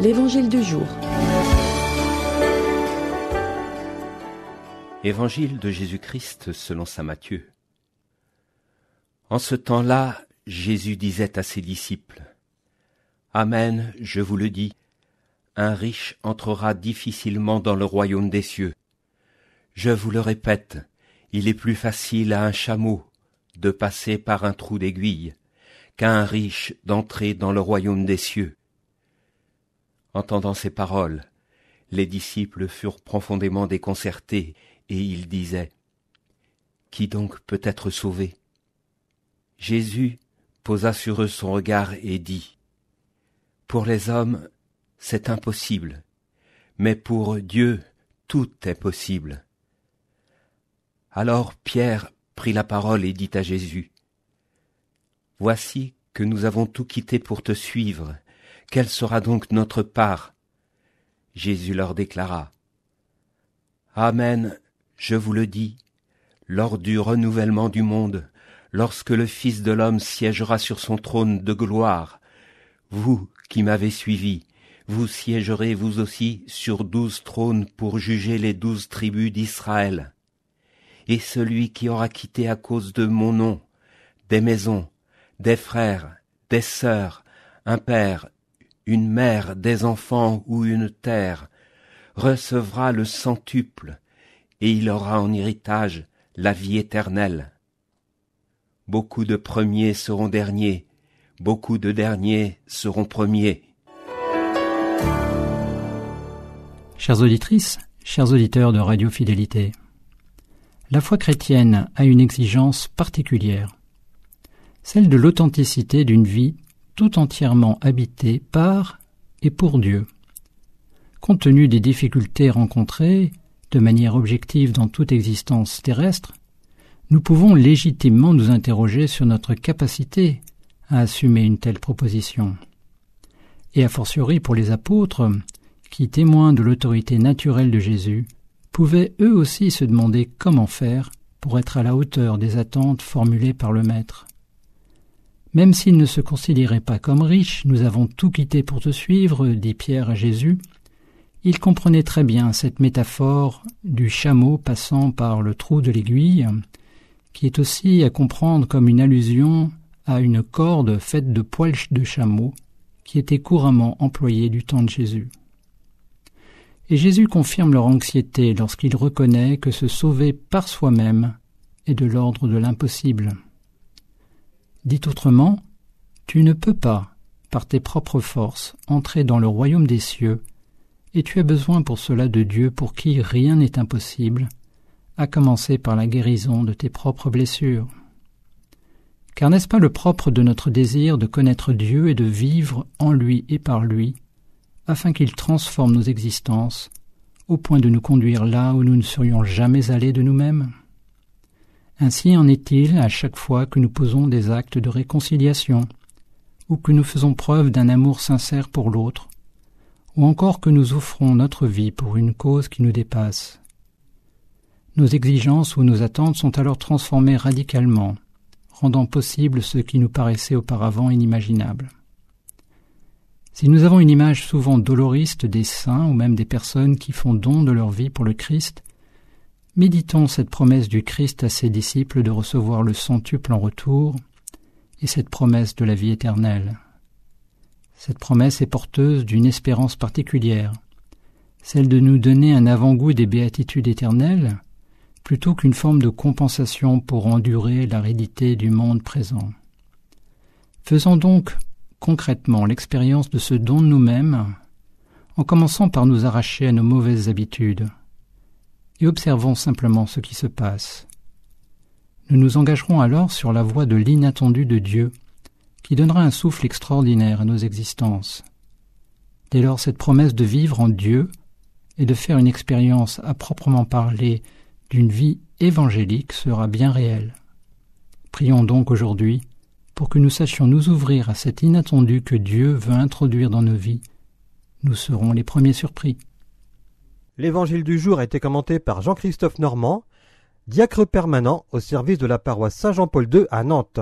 L'Évangile du jour. Évangile de Jésus-Christ selon saint Matthieu. En ce temps-là, Jésus disait à ses disciples, Amen, je vous le dis, un riche entrera difficilement dans le royaume des cieux. Je vous le répète, il est plus facile à un chameau de passer par un trou d'aiguille qu'à un riche d'entrer dans le royaume des cieux. Entendant ces paroles, les disciples furent profondément déconcertés, et ils disaient Qui donc peut être sauvé Jésus posa sur eux son regard et dit Pour les hommes, c'est impossible, mais pour Dieu, tout est possible. Alors Pierre prit la parole et dit à Jésus Voici que nous avons tout quitté pour te suivre, quelle sera donc notre part Jésus leur déclara. Amen, je vous le dis, lors du renouvellement du monde, lorsque le Fils de l'homme siégera sur son trône de gloire, vous qui m'avez suivi, vous siégerez vous aussi sur douze trônes pour juger les douze tribus d'Israël. Et celui qui aura quitté à cause de mon nom des maisons, des frères, des sœurs, un père, une mère, des enfants ou une terre, recevra le centuple, et il aura en héritage la vie éternelle. Beaucoup de premiers seront derniers, beaucoup de derniers seront premiers. Chères auditrices, chers auditeurs de Radio Fidélité, la foi chrétienne a une exigence particulière, celle de l'authenticité d'une vie tout entièrement habité par et pour Dieu. Compte tenu des difficultés rencontrées, de manière objective dans toute existence terrestre, nous pouvons légitimement nous interroger sur notre capacité à assumer une telle proposition. Et a fortiori pour les apôtres, qui témoins de l'autorité naturelle de Jésus, pouvaient eux aussi se demander comment faire pour être à la hauteur des attentes formulées par le Maître. Même s'ils ne se considérait pas comme riche, nous avons tout quitté pour te suivre, dit Pierre à Jésus, il comprenait très bien cette métaphore du chameau passant par le trou de l'aiguille, qui est aussi à comprendre comme une allusion à une corde faite de poils de chameau, qui était couramment employée du temps de Jésus. Et Jésus confirme leur anxiété lorsqu'il reconnaît que se sauver par soi-même est de l'ordre de l'impossible. Dit autrement, tu ne peux pas, par tes propres forces, entrer dans le royaume des cieux, et tu as besoin pour cela de Dieu pour qui rien n'est impossible, à commencer par la guérison de tes propres blessures. Car n'est-ce pas le propre de notre désir de connaître Dieu et de vivre en lui et par lui, afin qu'il transforme nos existences, au point de nous conduire là où nous ne serions jamais allés de nous-mêmes ainsi en est-il à chaque fois que nous posons des actes de réconciliation, ou que nous faisons preuve d'un amour sincère pour l'autre, ou encore que nous offrons notre vie pour une cause qui nous dépasse. Nos exigences ou nos attentes sont alors transformées radicalement, rendant possible ce qui nous paraissait auparavant inimaginable. Si nous avons une image souvent doloriste des saints ou même des personnes qui font don de leur vie pour le Christ, Méditons cette promesse du Christ à ses disciples de recevoir le centuple en retour et cette promesse de la vie éternelle. Cette promesse est porteuse d'une espérance particulière, celle de nous donner un avant-goût des béatitudes éternelles plutôt qu'une forme de compensation pour endurer l'aridité du monde présent. Faisons donc concrètement l'expérience de ce don de nous-mêmes en commençant par nous arracher à nos mauvaises habitudes et observons simplement ce qui se passe. Nous nous engagerons alors sur la voie de l'inattendu de Dieu, qui donnera un souffle extraordinaire à nos existences. Dès lors, cette promesse de vivre en Dieu et de faire une expérience à proprement parler d'une vie évangélique sera bien réelle. Prions donc aujourd'hui pour que nous sachions nous ouvrir à cet inattendu que Dieu veut introduire dans nos vies. Nous serons les premiers surpris. L'évangile du jour a été commenté par Jean-Christophe Normand, diacre permanent au service de la paroisse Saint-Jean-Paul II à Nantes.